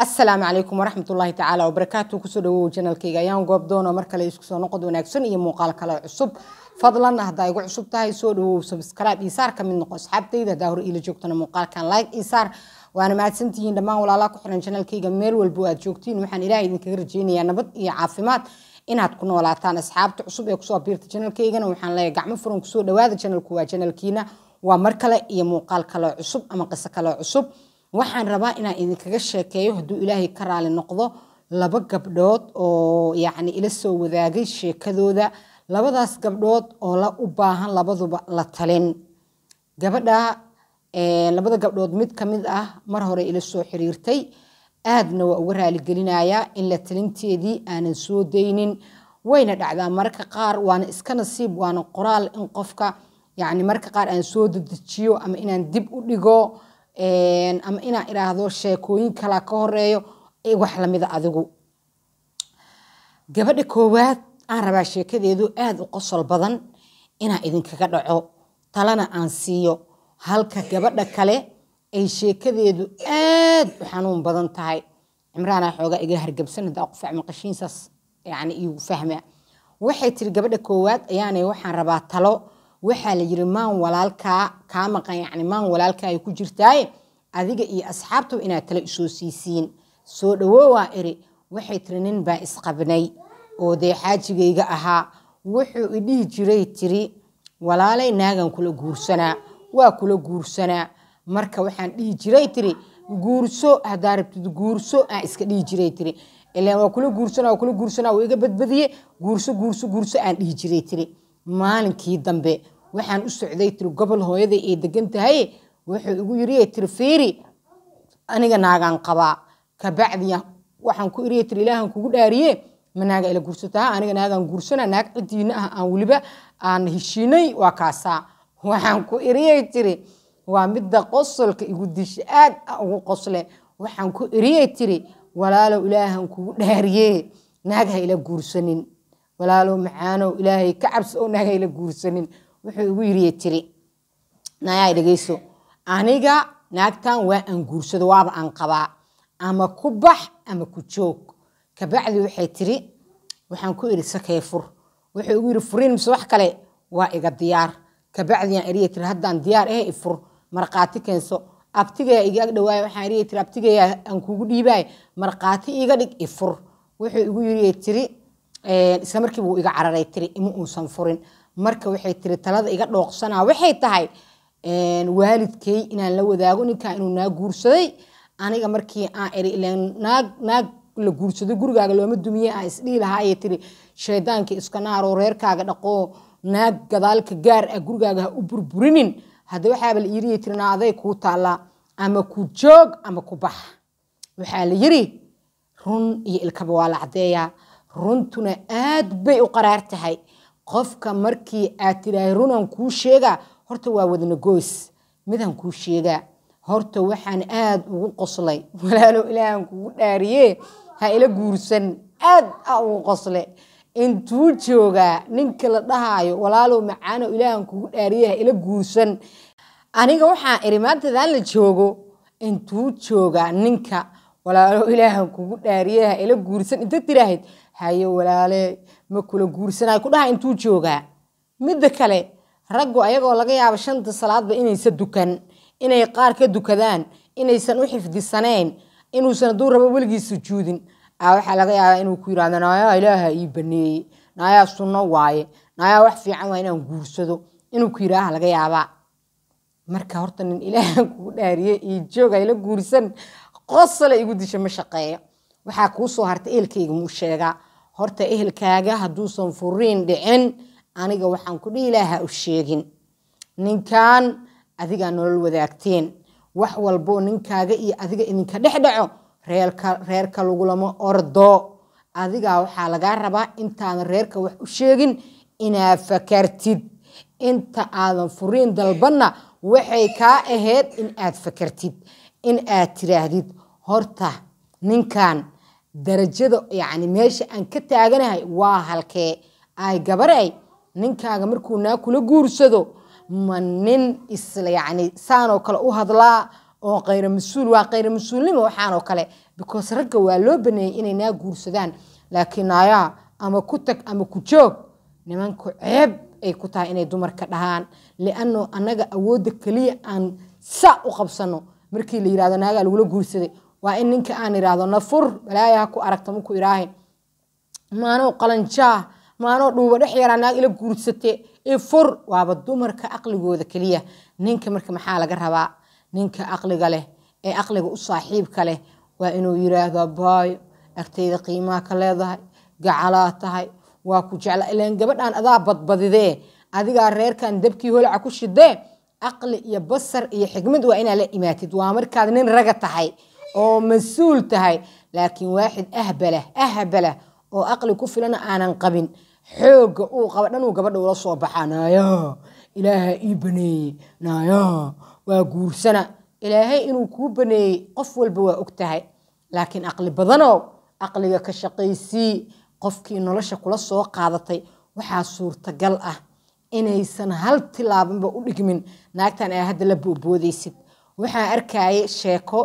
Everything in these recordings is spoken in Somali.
asalaamu calaykum waraxmatullaahi tacaala wabarakaatu kusoo dhawow janalkayga ayaan goob doono mar kale isku soo noqod wanaagsan iyo muuqaal kale cusub fadlan hadaa igu cusub tahay soo dhawow subscribe iyo ka mid noqo asxaabtayda hadaa hore iila joogtana muuqaalkan like iyo waana mahadsantihiin dhammaan walaalaha ku xiran janalkayga meel walbo aad joogtiin waxaan ilaahay idinkaga rajeynayaa nabad iyo caafimaad inaad ku noolaataan asxaabta cusub ee kusoo abiirta janalkaygana waxaan leeyahay gacmo furan kusoo dhawaada janalku waa janalkiina waa mar kale iyo muuqaal kale cusub ama qiso kale cusub waxaan rabaa inaan idinkaga sheekeeyo hadduu ilaahay ka raali noqdo laba gabdhood oo yacni ila soo wadaagay sheekadooda labadaas gabdhood oo la u baahan labaduba la talin gabadha eh, labada gabdhood mid ka mid ah mar hore ila soo xiriirtay aadna waa uga raaligelinayaa in la talinteedii aanan soo daynin wayna dhacdaa mararka qaar waana iska nasiib waana qoraal in qofka yacni mararka qaar aan soo dedejiyo ama inaan dib u dhigo ama inaa idhaahdo sheekooyin kalaa ka horeeyo wax lamida adigu gabadha koowaad aan rabaa sheekadeedu aada u qosol badan inaa idinkaga dhaco talana aan siiyo halka gabadha kale ay sheekadeedu aada u xanuun badan tahay cimraanaa xoogaa igala hargabsan haddaa qofaa maqashiinsaas yani iigu fahmaa waxay tiri gabadha koowaad ayaanay waxaan rabaa talo waxaa la yiri maan walaalkaa kaa maqan yani maan walaalka ay ku jirtaaye adiga iyo asxaabtaba inaad tala isoo siisiin soo dhawowaa iri waxay tiri nin baa isqabnay oo dee xaajigayga ahaa wuxuu idhihi jiray tiri walaalay naagan kula guursanaa waa kula guursanaa marka waxaan dhihi jiray tiri guurso hadaa rabtid guurso aan iska dhihi jiray tiri ilaan waa kula guursana waa kula guursanaa wuu iga badbadiye guurso guurso guurso aan dhihi jiray tiri maalinkii dambe waxaan u socday tiri gobol hooyada ay degan tahay wuxuu igu yiri tiri fiiri aniga naagaan qabaa kabacdiya waxaan ku iriye tiri ilaahan kugu dhaariye ma naaga ila guursataa aniga naagaan guursana naag cidiina ah aan weliba aan heshiinay waa kaasaa waxaan ku iriye tiri waa midda qosolka igu disha aad ah ugu qosle waxaan ku iriye tiri walaalow ilaahan kugu dhaariye naag ila guursanin walaalow macaanow ilaahay ka cabsi oo naagayla guursanin wuxuu igu yiriye tiri nayaa dhegeyso aniga naagtan waa aan guursado waaba aan qabaa ama ku bax ama ku joog kabacdi waxay tiri waxaan ku iri sakee fur wuxuu igu yiri furiin mise wax kale waa iga diyaar kabacdiaan eriye tiri haddaan diyaar ahe ifur markhaati keenso abtigaa iga ag dhawaaya waxaan eriye tiri abtigaa aan kugu dhiibaay markhaati iiga dhig ifur wuxuu igu yiriye tiri isla markiiba wuu iga cararay tiri ima uusan furin marka waxay tiri talada iga dhooqsanaa waxay tahay waalidkay inaan la wadaago ninkaa inuu naa guursaday aniga markii aan eri ileen naag naag la guursado gurigaaga looma dumiye aan isdhihi lahaa ayay tiri shaydaankii iska naaroo reerkaaga dhaqoo naag gadaalka gaar ah gurigaaga ha u burburinin hadda waxaaba la yiri tiri naaday kuu taallaa ama ku joog ama ku bax waxaa la yiri run iyo ilkaba waa la caddeeyaa runtuna aad bay u qaraar tahay qofka markii aad tidhaahay runaan kuu sheegaa horta waa wadnagoys midaan kuu sheegaa horta waxaan aad ugu qoslay walaalo ilaahan kugu dhaariyee ha ila guursan aad a ugu qosle intuu joogaa ninka la dhahaayo walaalow macaano ilaahan kugu dhaariye ha ila guursan aniga waxaa iri maanta daan la joogo intuu joogaa ninka walaalo ilaahan kugu dhaariye ila guursan inta tiraahad haye walaale ma kula guursanayo kudhaha intuu joogaa midda kale raggu ayagoo laga yaabo shanta salaadba inaysa dukan inay qaar ka dukadaan inaysan u xifdisanayn inuusan hadduu rabo weligiis sujuudin waxaa laga yaabaa inuu ku yidhahdo naayaa ilaaha ii baneeye naayaa sunno waaye naayaa wax fiican waa inaan guursado inuu ku yidhaaha laga yaabaa marka horta nin ilaahan kugu dhaariye iyo joog ayla guursan qosla igu disha ma shaqeeyo waxaa kuusoo harta ehelkayga muu sheegaa horta ehelkaaga hadduusan furiin dhicin aniga waxaan ku dhihi laha u sheegin ninkan adigaa nolol wadaagteen wax walboo ninkaaga iyo adiga idinka dhex dhaco reerka lagulama ordo adigaa waxaa lagaa rabaa intaadan reerka wax u sheegin inaa fakartid inta aadan furiin dalbanna waxay kaa ahayd in aad fakartid in aad tiraahdid horta ninkan darajada yani meesha aan ka taaganahay waa halkee ay gabarey ninkaaga markuu naa kula guursado ma nin isla yani saanoo kale u hadlaa oo khayra mas-uul waa khayra mas-uulnimo waxaanoo kale because ragga waa loo baneeyey inay naa guursadaan laakiin ayaa ama ku tag ama ku joog nimanku ceeb ay ku tahay inay dumarka dhahaan lianno annaga awoodda keliya aan saa u qabsanno markii la yidhahdo naagaa lagula guursaday waa in ninka aan irahdo nafur balaayaha ku aragta muku iraahe maanoo qalanjaah maanoo dhuuba dhex yaraa naag ila guursate ifur waaba dumarka aqligooda keliya ninka marka maxaa laga rabaa ninka aqliga leh ee aqliga u saaxiibka leh waa inuu yiraahdo baayo agtayda qiimaa ka leedahay gacalaa tahay waa ku jecla ilaan gabadhaan adaa badbadidee adigaa reerkan dabkii holaca ku shidee aqli iyo basar iyo xigmad waa inaa la imaatid waa markaad nin raga tahay oo mas-uul tahay laakiin waaxid ahbala ahbala oo aqli ku filana aanan qabin xooga uu qaba dhanuu gabadha ula soo baxaa naaya ilaaha ii baneeyey naaya waa guursana ilaahay inuu kuu baneeyey qof walba waa og tahay laakiin aqli badanow aqliga ka shaqaysii qofkii nolosha kula soo qaadatay waxaa suurtagal ah inaysan hal tilaabanba u dhigmin naagtan aa hadda la boboodaysid waxaa arkaayay sheeko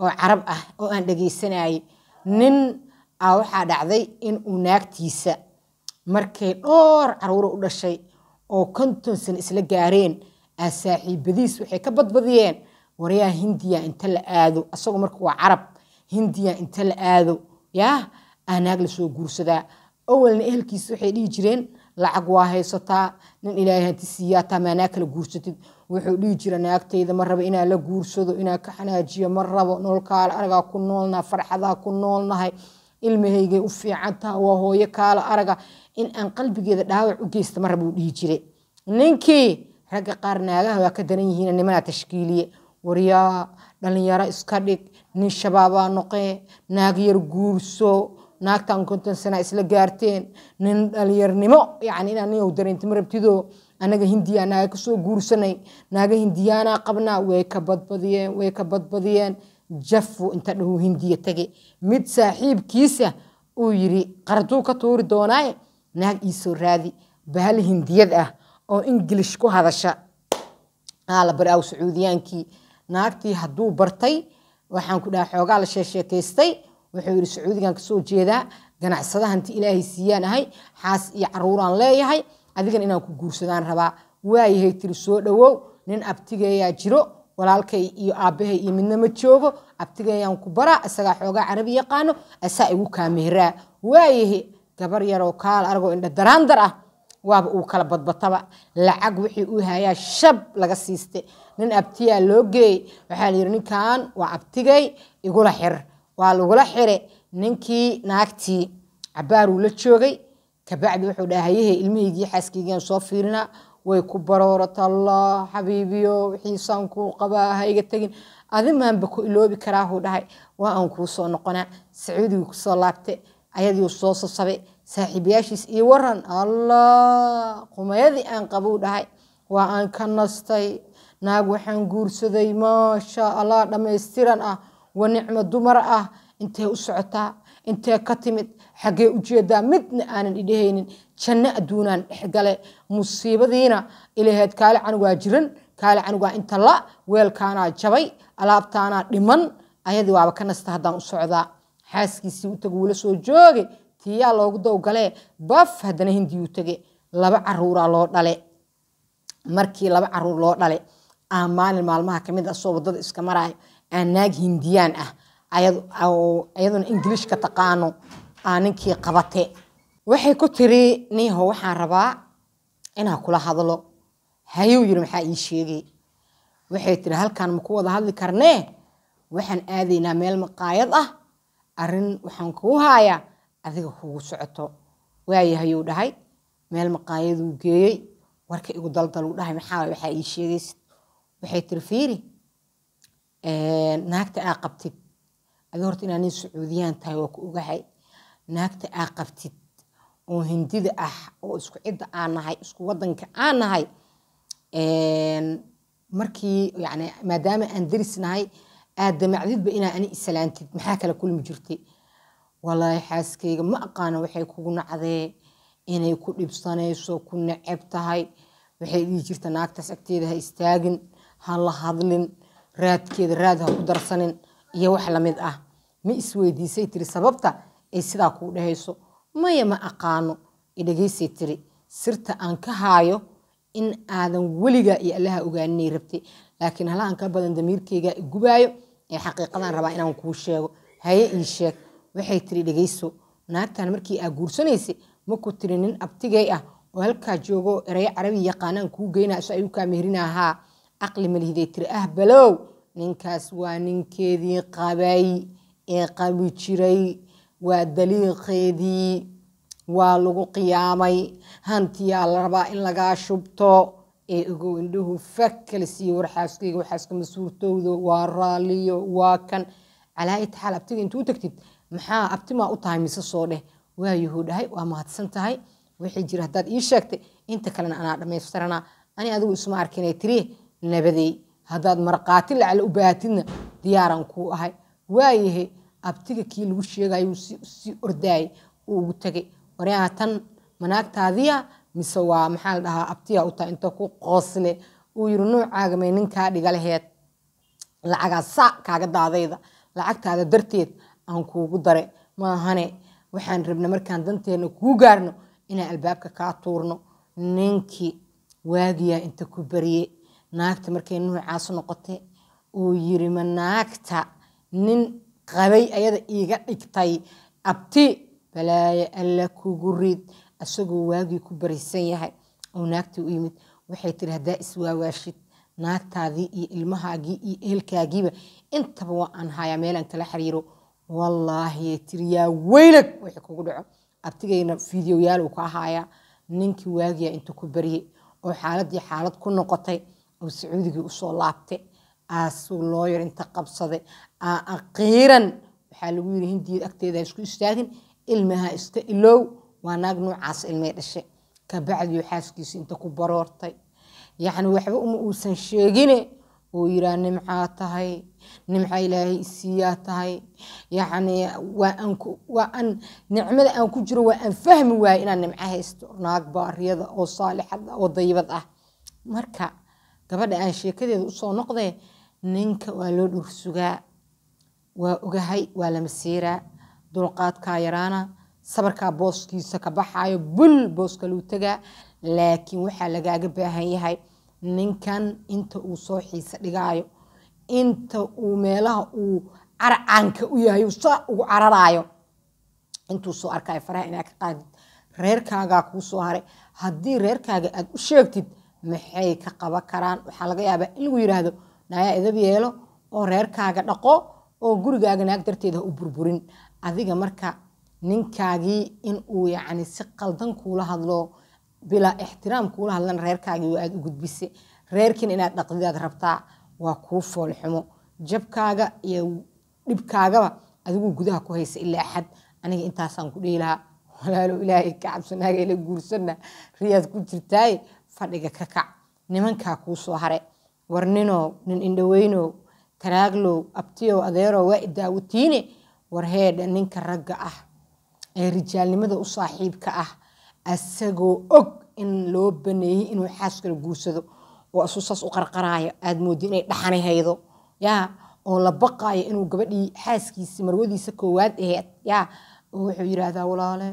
oo carab ah oo aan dhegaysanayay nin a ah, waxaa dhacday inuu naagtiisa markay dhoor caruuro u dhashay oo konton san isla gaareen aa saaxiibadiis waxay ka badbadiyeen waryaa hindiya inta la aado asagoo marka waa carab hindiya inta la aado yaah aa naag lasoo guursadaa awalna ehelkiisa waxay dhihi jireen lacag waa haysataa nin ilaahay hanti siiyaa taamaa naag kala guursatid wuxuu dhihi jira naagtayda ma raba inaa la guursado inaa ka xanaajiyo ma rabo noolkaala aragaa ku noolnaha farxadaa ku noolnahay ilmahaygay u fiican taha waa hooyo kaala araga in aan qalbigeeda dhaawac u geysta ma raba uu dhihi jire ninkii ragga qaar naagaha waa ka daran yihiin nimanaa tashkiiliye waryaa dhalinyaro iska dhig nin shabaabaa noqee naag yar guurso naagtan konton sana isla gaarteen nin dhalinyarnimo yani inaa nin dareentimo rabtido anaga hindiya naaga kasoo guursanay naaga hindiyaanaa qabnaa way ka badbadiyeen way ka badbadiyeen jafu inta dhahuu hindiya tage mid saaxiibkiisa uu yidhi qarduu ka tuuri doonaaye naag iisoo raadi bahal hindiyad ah oo ingilish ku hadasha aa la sacuudiyaankii naagtii hadduu bartay waxaan ku dhaha xoogaa la sheesheekaystay wuxuu yidhi sacuudigan kasoo jeedaa ganacsadahanti ilaahay siiyaan ahay xaas iyo caruuraan leeyahay adigan inaan ku guursadaan rabaa waayahay tiri soo dhowow nin abtigeeyaa jiro walaalkay iyo aabbahay iyo midna ma joogo abtigeeyaan ku baraa isagaa xoogaa carabi yaqaano asaa igu kaameeraa waayahay gabar yaroo kaal aragoo indha daraandar ah waaba uu kala badbataba lacag wixii uu hayaa shab laga siiste nin abtiyaa loo geeyey waxaa layidhi ninkan waa abtigay igula xir waa lagula xire ninkii naagtii cabbaaruu la joogay kabacdi wuxuu dhaha hayahe ilmihaygii xaaskeygaan soo fiilinaa way ku baroorataa allah xabiibiyo wixiisaan kuu qabaa ha tegin adi ku iloobi karaa dhahay waa aan kuu noqonaa sacuudigii kusoo laabte ayadiiu soo sasabay saaxiibayaashiis io waran allah qumayadii aan qabuu dhahay waa aan ka nastay naag waxaan guursaday maasha allah dhammaystiran ah wa nicmo dumar ah intee u socotaa intee ka timid xaggee ujeedaa midna aanan idhehaynin janno adduunaan dhexgale musiibadiina ilaheed kaali canugaa jiran kaali canugaa inta la weelkaanaa jabay alaabtaanaa dhiman ayadii waaba ka nasta haddaan u socdaa xaaskiisii u tago wula soo jooge tiyaa loogu dowgalee baf haddana hindiyuu tage laba caruuraa loo dhale markii laba caruur loo dhale aan maalin maalmaha kamid ah soo waddada iska maraayo aan naag hindiyaan ah iyaduna ingiliish taqaano aa ninkii qabate waxay ku tiri ninyaho waxaan rabaa inaa kula hadlo hayuu yiri maxaa ii sheegay waxay tiri halkaan maku wada hadli karnee waxaan aadaynaa meel maqaayad ah arrin waxaan kuu haayaa adiga kugu socoto waaya hayuu dhahay meel maqaayaduu geeyey warka igu daldaluu dhahay maxaa waxaa ii sheegaysid waxay tiri fiiri naagta aa qabtid adiga horta inaa nin sacuudiyaan tahay waa ku ogahay naagta aa qabtid oo hindida ah oo isku cidda aa nahay isku wadanka aa nahay markii yani maadaama aan daris aad damacdidba inaa ani isalaantid maxaa kala kulmi jirtay wallaahi xaaskeyga ma aqaana waxay kugu nacdee inay ku dhibsanayso ku neceb tahay waxay dhihi jirta naagtaas agteeda ha istaagin ha la hadlin raadkeeda raad ha ku darsanin iyo wax lamid ah ma isweydiisay tiri sababta ay sidaa kuu dhahayso maya ma aqaano idhegaysay tiri sirta aan ka haayo in aadan weligaa iyo allaha ogaaninay rabtay laakiin hala aan ka badan damiirkayga igubaayo ee xaqiiqadaan rabaa inaan kuu sheego haye ii sheeg waxay tiri dhegayso naagtaan markii aa guursanaysay maku tiri nin abtigay ah oo halkaa joogo erayo carabi yaqaanaan kuu geynaa ayuu kaa meherina ahaa malihiday tiri ah balow ninkaas waa ninkeedii qabay ee qabi jiray waa daliiqeedii waa lagu qiyaamay hantiyaa la rabaa in lagaa shubto ee igow indhuhu fag kala siiyo warxaaskeyga warxaaska mas-uurtowda waa raalliyo waa kan calaa itaxaal abtiga intuu tagtid maxaa abtimaa u tahay mise soo dheh waa yuhuu waa mahadsan tahay wixii jira haddaad ii sheegtay inta kalena anaa dhammaystiranaa ani adigu isma arkinay tiriye nabadey haddaad marqaati lacalle u baahatidna diyaaraan kuu ahay waayahe abtiga kii lagu sheegayu sii ordaayay uu ugu tagay waryaha tan manaagtaadiya mise waa maxaa la dhahaa abtiya u tahay ku qoosle uu yiri nuucaaga may ninkaa dhiga laheed lacagaa saa kaaga daadayda lacagtaada darteed aan kuugu dare maahane waxaan rabna markaan danteena kuu gaarno inaan albaabka kaa tuurno ninkii waagiyaa inta ku barye naagta markay nuucaas noqote uu yiri ma naagta nin qabay ayada iiga dhigtay abti balaayo alla kugu rid asagoo waagii ku barisan yahay oo naagtii u yimid waxay tiri haddaa iswaawaashid naagtaadii iyo ilmahaagii iyo eelkaagiiba intaba waa aan hayaa meelaan kala xiriiro wallaahi tiri yaa weynag wixii kugu dhaco abtigayna fideoyaal uu ka ahayaa ninkii waagiya intuu ku baryey oo xaaladdii xaalad ku noqotay oo sacuudigii usoo laabtay aasuu looyar inta qabsaday aqiiran waxaa lagu yiri hindiya agteeda ha isku istaagin ilmiha iska ilow waa naag noocaas ilmay dhashe kabacdiyo xaaskiisa inta ku baroortay yacni waxba uma uusan sheegine oo yiraa nimcaa tahay nimca ilaahay isiiyaa tahay yacnii waa aan nicmada aan ku jiro waa aan fahmi waaye inaan nimco haysto naag baariyada oo saalixada ah, oo daybad ah marka gabadha aan sheekadeeda usoo noqdee ninka waa loo dhursugaa waa ogahay waa la masiiraa dulqaadkaa yaraana sabarkaa booskiisa ka baxaayo bul booska booskaluu tagaa laakiin waxaa lagaaga baahan yahay ninkan inta uu soo xiisa dhigaayo inta uu meelaha uu carcaanka u yahay saa ugu cararaayo intuu soo arkaayo faraha inaa ka qaadid reerkaagaa kuu soo haray haddii reerkaaga aada u sheegtid maxay ka qaba karaan waxaa laga yaabaa in lagu yidhaahdo naayaa idab yeelo oo reerkaaga dhaqo oo gurigaaga naag darteeda u burburin adiga marka ninkaagii inuu yacni si qaldan kuula hadlo bilaa ixtiraam kuula hadlan reerkaagii aad u gudbise reerkiina inaad dhaqdidaad rabtaa waa kuu foolxumo jabkaaga iyo dhibkaagaba adiguu gudaha ku haysa ilaa axad aniga intaasaan ku dhihi lahaa walaalo ilaahay ka cabsanaaga ila guursanna riyaad ku jirtaaye fadhiga ka kac nimankaa kuu soo hare war ninoo nin indhaweyno taraaglow abtiyow adeerow waa idaawatiine ninka ragga ah ee rijaalnimada u saaxiibka ah asagoo og in loo baneeyey inuu xaaskala guursado oo asu saas u qarqaraayo aad moodi inay dhaxani haydo yaa oo la baqaayo inuu gabadhii xaaskiisii marwadiisa koowaad aheed yaa oo wuxuu yidhaahdaa walaale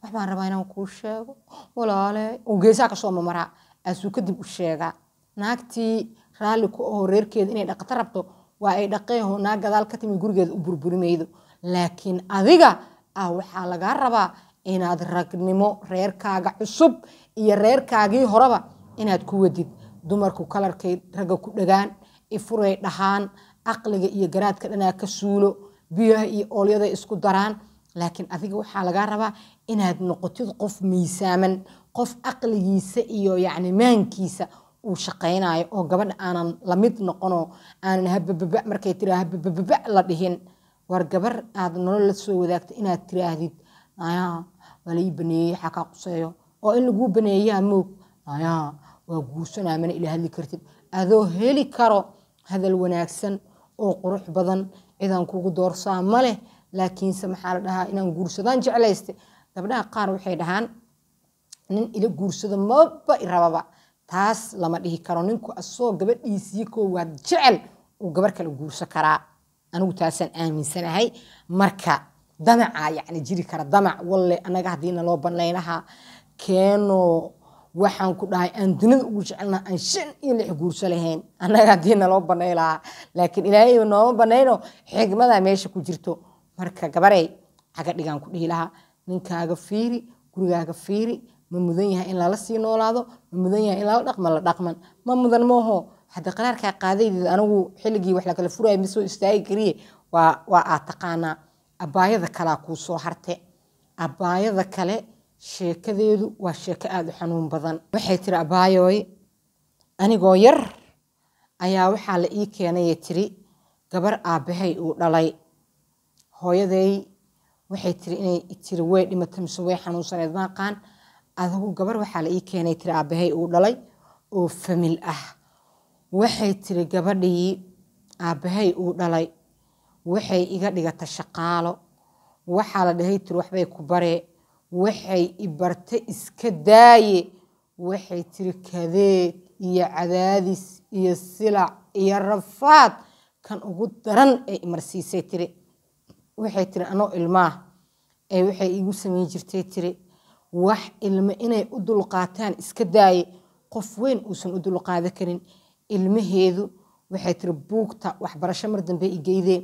wax baan rabaa inaan kuu sheego walaale uu geesaa kasoo mamaraa aasuu kadib u sheegaa naagtii raalli ku aho reerkeeda inay dhaqato rabto waa ay dhaqeeho naa gadaal ka timi gurigeeda u burburi laakiin adiga ah waxaa lagaa rabaa inaad ragnimo reerkaaga cusub iyo reerkaagii horaba inaad ku wadid dumarku kalarkay ragga ku dhagaan ifuray dhahaan caqliga iyo garaadka dhanaa ka suulo biyaha iyo oolyada isku daraan laakiin adiga waxaa lagaa rabaa inaad noqotid qof miisaaman qof caqligiisa iyo yacni maankiisa uu shaqaynayo oo gabadha aanan lamid noqonoo aanan habababa markay tiraa habababa la dhihin war gabar aad nolol la soo wadaagta inaad tiraahdid nayaa waa baneeyey xakaa quseeyo oo in laguu baneeyaa moog nayaa waa guursanaa mana ila hadli kartid adoo heli karo hadal wanaagsan oo qurux badan cidaan kugu doorsaa ma leh laakiinse maxaa la dhahaa inaan guursadaan jeclayste gabdhaha qaar waxay dhahaan nin ila guursado maba i rababa taas lama dhihi karo ninku asoo gabadhiisii koowaad jecel uu gabar kala guursan karaa anigu taasaan aaminsanahay marka damacaa yacni jiri kara damac walle annaga haddiina loo banlaynaha keenoo waxaan ku dhahay aan dunida ugu jecelna aan shan iyo lix guurso lahayn annaga haddiina loo banay lahaa laakiin ilaahay nooma banayno xigmadaa meesha ku jirto marka gabarey caga ku dhihi lahaa ninkaaga fiiri gurigaaga fiiri ma mudan yahay in lala sii noolaado ma mudan yahay in lala dhaqma la dhaqman ma mudan mooho hadda qaraarkaa qaadaydeed anigu xilligii wax lakala furaya ma soo istaagi kariye waa waa aad taqaanaa abbaayada kalaa kuu soo harte abbaayada kale sheekadeedu waa sheeko aada u xanuun badan waxay tiri abaayooy anigoo yar ayaa waxaa la ii keenaye tiri gabar aabbahay uu dhalay hooyaday waxay tiri inay tiri way dhimata mise way xanuunsaneed maaqaan adugu gabar waxaa la ii keenay tiri aabahay uu dhalay oo famil ah waxay tiri gabadhii aabahay uu dhalay waxay iga dhigata shaqaalo waxaa la dhahay tiri waxbay ku baree waxay i barte iska daaye waxay tiri kadeed iyo cadaadis iyo silac iyo rafaad kan ugu daran ee imarsiisay tiri waxay tiri anoo ilmaah ee waxay iigu samayn jirtay tiri wax ilmo inay u dulqaataan iska daaye qof weyn uusan u dulqaadan karin ilmaheedu waxay tiri buugta waxbarasho mar dambe igeydee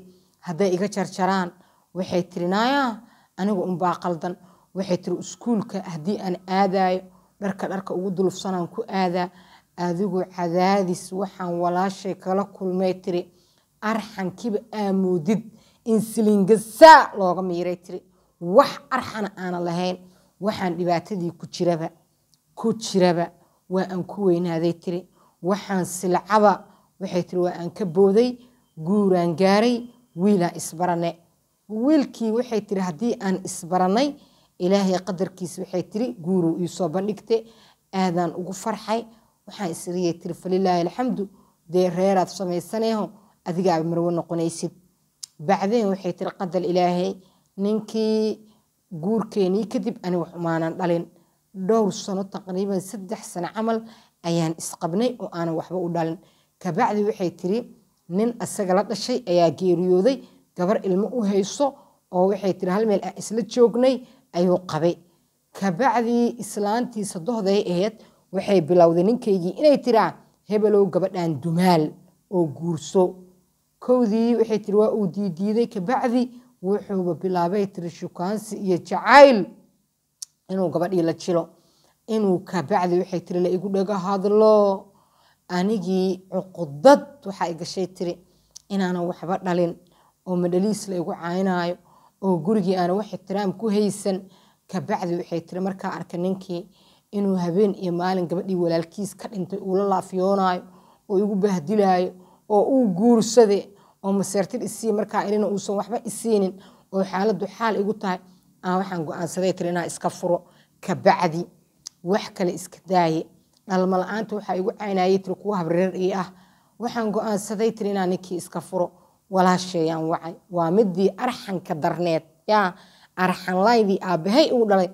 hadday iga jarjaraan waxay tiri naayaa aniga unbaa qaldan waxay tiri iskuulka haddii aan aadaayo dharka dharka ugu dulufsanaan ku aadaa adigu cadaadis waxaan walaashay kala kulmay tiri arxankiba aamoodid in silingasaa looga miiray tiri wax arxana aana lahayn waxaan dhibaatadii ku jiraba ku jiraba waa aan ku weynaaday tiri waxaan silcaba waxay tiri waa aan ka booday guuraan gaaray wiilaan isbarane wiilkii waxay tiri haddii aan isbaranay ilaahay qadarkiis waxay tiri guuruu iisoo bandhigte aadaan ugu farxay waxaan isriyay tiri falilaahi alxamdu dee reeraad samaysaneeho adigaaba marwo noqonaysid bacdeen waxay tiri qadar ilaahay ninkii guurkeenii kadib ani wax umaanan dhalin dhowr sano taqriiban saddex sano camal ayaan isqabnay oo aanan waxba u dhalin kabacdi waxay tiri nin isaga la dhashay ayaa geeriyooday gabar ilmo u hayso oo waxay tiri hal meel isla joognay ayuu qabay kabacdii islaantii sadohday ahayd waxay bilowday ninkaygii inay tiraa hebelow gabadhaan dumaal oo guurso kowdii waxay tiri waa uu diidiiday kabacdi wuxuuba bilaabay tiri shukaansi iyo jacayl inuu gabadhii la jilo inuu kabacdi waxay tiri la igu dhaga hadlo anigii cuqudad waxaa i gashay tiri inaanan waxba dhalin oo madhaliis laigu igu caynaayo oo gurigii aana wax ixtiraam ku haysan kabacdi waxay tiri markaa arka ninkii inuu habeen iyo maalin gabadhii walaalkiis ka dhintay uula laafyoonaayo oo igu bahdilayo oo uu guursade oo maseertir isii markaa inina uusan waxba isiinin oo xaaladdu xaal igu tahay aan waxaan go-aansaday tiri inaa iska furo kabacdi wax kale iska daaye dhalma aanta waxaa igu caynayay tiri kuwa habreer ii ah waxaan go-aansaday tiri inaa ninkii iska furo walaasheeyaan wacay waa midii arxanka darneed yaa arxanlaydii aabbahay igu dhalay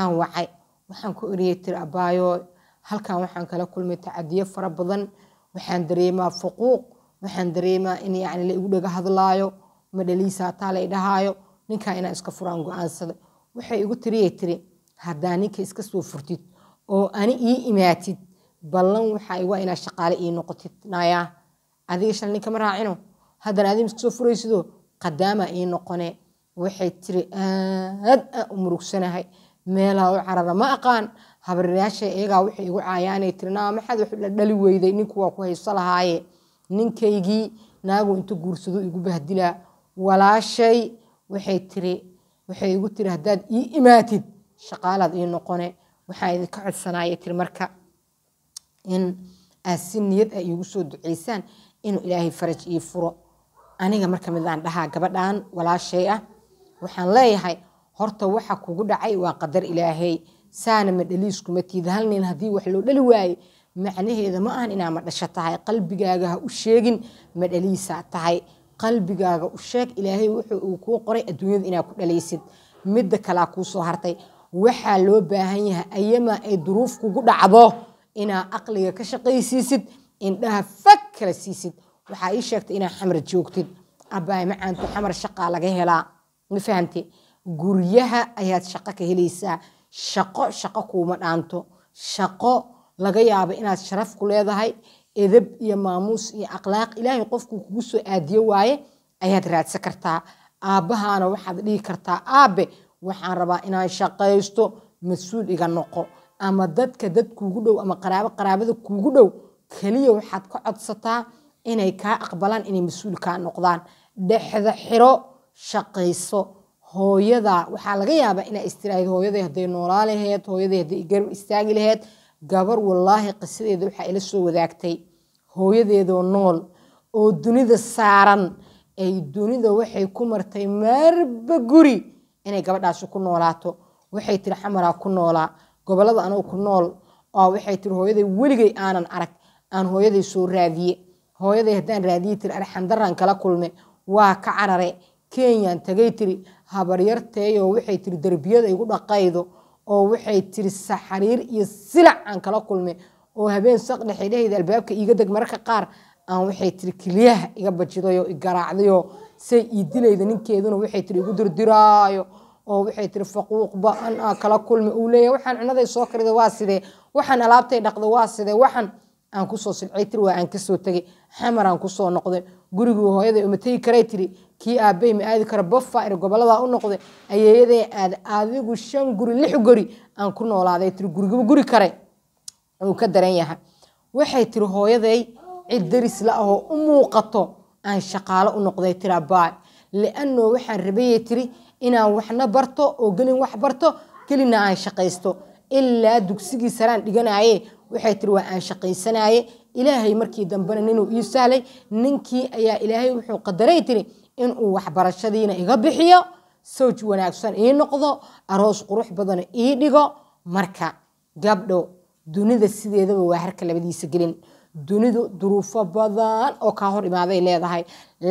aan wacay waxaan ku eriyey tiri abbaayoo halkan waxaan kala kulmay tacadiyo fara badan waxaan dareemaa fuquuq waxaan dareemaa in yani la dhaga hadlaayo ma dhaliisaa taa la idhahaayo ninkaa inaan iska furaan go-aansada waxay igu tiriye tiri haddaa ninka iska soo furtid oo ani ii imaatid ballan waxaa waa inaa shaqaale ii noqotid nayaa adiga shal ninka ma raacino haddana adiim iska soo furaysidoo qadaama ii noqone waxay tiri aad aan u murugsanahay meelaha u carara ma aqaan habarirayaasha iyagaa waxay igu caayaanay tiri naa maxaad wax la dhali weyday ninku waa ku hayso lahaaye ninkaygii naagu intu guursado igu bahdilaa walaashay waxay tiri waxay igu tiri haddaad ii imaatid shaqaalaad ii noqone waxaa idinka codsanaya tiri marka in aad si niyad ah iigu soo ducaysaan inuu ilaahay faraj ii furo aniga marka midaan dhahaa gabadhaan walaashay ah waxaan leeyahay horta waxa kugu dhacay waa qadar ilaahay saana ma dhaliiskuma tiid hal nin haddii wax loo dhali waaye macnaheeda ma ahan inaa ma tahay qalbigaaga ha u sheegin ma dhaliisaa tahay qalbigaaga u sheeg ilaahay wuxuu uu kuu qoray adduunyada inaa ku dhalaysid midda kalaa kuu hartay waxaa loo baahan yahay ayamaa ay duruuf kugu dhacdo inaa aqliga ka shaqaysiisid indhaha fag kala siisid waxaa ii sheegtay inaa xamar joogtid abbaay macaantu xamar shaqaa laga helaa ma fahamte guryaha ayaad shaqo ka helaysaa shaqo shaqo kuuma dhaanto shaqo laga yaaba inaad sharaf ku leedahay edab iyo maamuus iyo akhlaaq ilaahay qofkuu kugu soo aadiyo waaye ayaad raadsan kartaa aabbahaana waxaad dhihi kartaa aabe waxaan rabaa inaan shaqaysto mas-uul iga noqo ama dadka dad kuugu dhow ama qaraabo qaraabada kuugu dhow keliya waxaad ka codsataa inay kaa aqbalaan inay mas-uul kaa noqdaan dhexda xiro shaqayso hooyada waxaa laga yaabaa inaa istiraahid hooyaday hadday noolaa laheyd hooyaday hadday garab istaagi laheyd gabar wallaahi qisadeeda waxaa ila soo wadaagtay hooyadeedoo nool oo dunida saaran ay dunida waxay ku martay marba guri inay gabadhaasi ku noolaato waxay tiri xamaraa ku noolaa gobollada anugu ku nool oo waxay tiri hooyaday weligay aanan arag aan hooyaday soo raadiye hooyaday haddaan raadiye tiri arxandaraan kala kulme waa ka carare kenyaan tagay tiri habaryarteeyo waxay tiri derbiyada igu dhaqaydo oo waxay tiri saxariir iyo silac aan kala kulmay oo habeen saq dhexidhahayda albaabka iiga deg mararka qaar aan waxay tiri keliyaha iga bajidayo igaraacdayoo say ii ninkeeduna waxay tiri igu dirdiraayo oo waxay tiri faquuqba an aa kala kulmay uu leeyahay waxaan cunaday soo karida waa sidee waxaan alaabtay dhaqda waa sidee waxaan aan kusoo silcay tir waa aan kasoo tegay xamar aan kusoo noqday gurigii hooyaday uma tegi karay tiri kii aabbey ma aadi kara bafair goboladaa u noqday ayeeyaday aad adigu shan guri lix guri aan ku noolaaday tiri gurigaba guri kare uu ka daran yahay waxay tiri hooyaday cid daris la ahoo u muuqato aan shaqaalo u noqday tira baay liano waxaan rabayey tiri inaan waxna barto oo gelin wax barto gelina aan shaqaysto ilaa dugsigii saraan dhiganaye waxay tiri waa aan shaqaysanaye ilaahay markii dambena ninuu ii sahlay ninkii ayaa ilaahay wuxuu qadaray tiri inuu waxbarashadiina iga bixiyo sooj wanaagsan ii noqdo aroos qurux badan ii dhigo marka gabdho dunida sideedaba waa harka labadiisa gelin dunidu duruufo badan oo kaa hor imaaday leedahay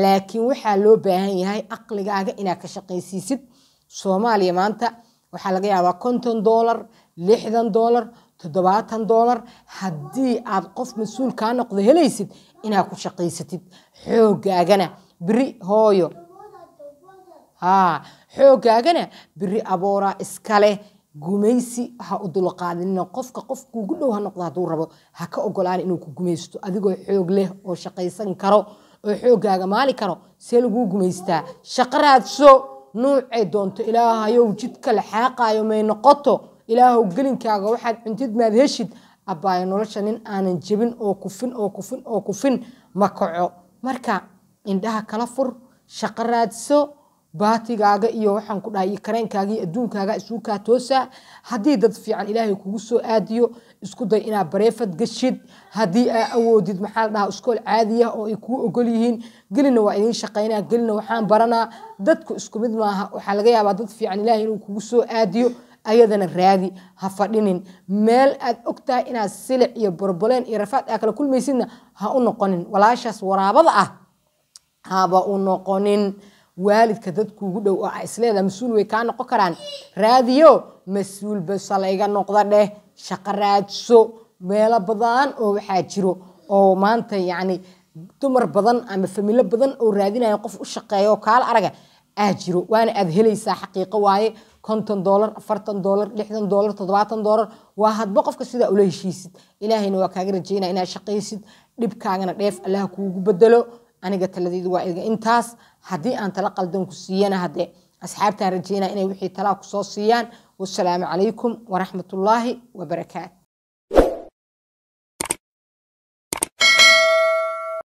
laakiin waxaa loo baahan yahay aqligaaga inaad ka shaqaysiisid soomaaliya maanta waxaa laga yaabaa konton dolar lixdan dolar toddobaatan doolar haddii aad qof mas-uul kaa noqdo helaysid inaad ku shaqaysatid xoogaagana biri hooyo haa xoogaagana biri abooraa iskaleh gumaysi ha u dulqaadinina qofka qof kuugu dhow ha noqdo hadduu rabo ha ka ogolaan inuu ku gumaysto adigoo xoog leh oo shaqaysan karo oo xoogaaga maali karo see laguu gumaystaa shaqo raadso nuucay doonto ilaahayow jidka laxaaqaayo may noqoto ilaahow gelinkaaga waxaad cuntid maad heshid abbaayo nolosha nin aanan jebin oo kufin oo kufin oo kufin ma kaco marka indhaha kala fur shaqo raadso baatigaaga iyo waxaan ku dhahay iyo kareenkaaga iyo adduunkaaga isuu kaa toosaa haddii dad fiican ilaahay kugu soo aadiyo isku day inaad bareefad geshid haddii aa awoodid maxaa la dhahaa iskool caadiya ah oo ay kuu ogol yihiin gelina waa idiin shaqaynaa gelina waxaan baranaa dadku isku mid maaha waxaa laga yaabaa dad fiican ilaahay inuu kugu soo aadiyo ayadana raadi ha fadhinin meel aad ogtahay inaad silic iyo borboleen iyo rafaad aa kala kulmaysidna ha u noqonin walaashaas waraabada ah haba u noqonin waalidka dadkuugu dhow oo a isleeda mas-uul way kaa noqon karaan raadiyo mas-uulbasa layga noqda dheh shaqo raadso meelo badan oo waxaa jiro oo maanta yacni dumar badan ama familo badan oo raadinayo qof u shaqeeya kaal araga ah jiro waana aada helaysaa xaqiiqo waaye konton dolar afartan dolar lixdan dolar toddobaatan dolar waa hadba qofka sidaa ula heshiisid ilaahayna waa kaaga rajeynaa inaad shaqaysid dhibkaagana dheef allaha kuugu bedelo aniga taladaydu waa iga intaas haddii aan tala qaldan ku siiyana hadde asxaabtaan rajeynaa inay wixii talaa kusoo siiyaan wasalaamu calaykum waraxmatullaahi wabarakaatu